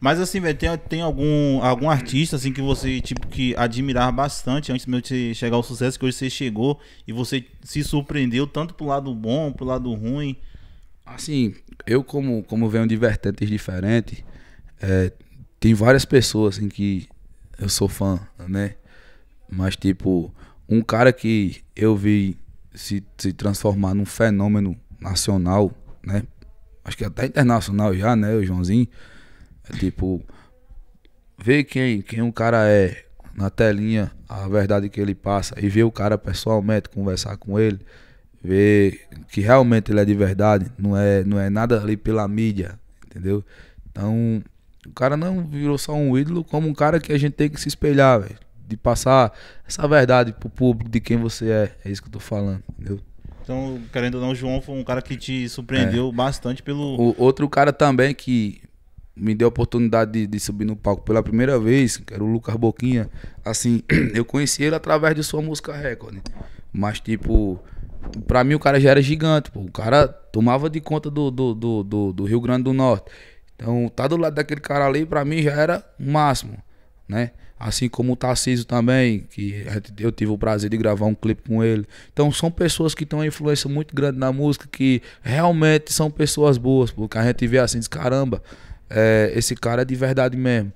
Mas assim, velho, tem, tem algum, algum artista assim que você, tipo, que admirava bastante antes mesmo de chegar ao sucesso que hoje você chegou e você se surpreendeu tanto pro lado bom, pro lado ruim? Assim, eu como, como venho de vertentes diferentes, é, tem várias pessoas assim que eu sou fã, né? Mas tipo, um cara que eu vi se, se transformar num fenômeno nacional, né? Acho que até internacional já, né, o Joãozinho é tipo, ver quem, quem um cara é na telinha, a verdade que ele passa, e ver o cara pessoalmente, conversar com ele, ver que realmente ele é de verdade, não é, não é nada ali pela mídia, entendeu? Então, o cara não virou só um ídolo, como um cara que a gente tem que se espelhar, véio, de passar essa verdade pro público de quem você é, é isso que eu tô falando, entendeu? Então, querendo ou não, o João foi um cara que te surpreendeu é. bastante pelo. O outro cara também que me deu a oportunidade de, de, subir no palco pela primeira vez, que era o Lucas Boquinha. Assim, eu conheci ele através de sua música recorde. Né? Mas, tipo, pra mim o cara já era gigante, pô. O cara tomava de conta do, do, do, do, do Rio Grande do Norte. Então, tá do lado daquele cara ali, pra mim já era o máximo, né? Assim como o Tarcísio também, que eu tive o prazer de gravar um clipe com ele. Então são pessoas que têm uma influência muito grande na música, que realmente são pessoas boas, porque a gente vê assim, diz, caramba, é, esse cara é de verdade mesmo.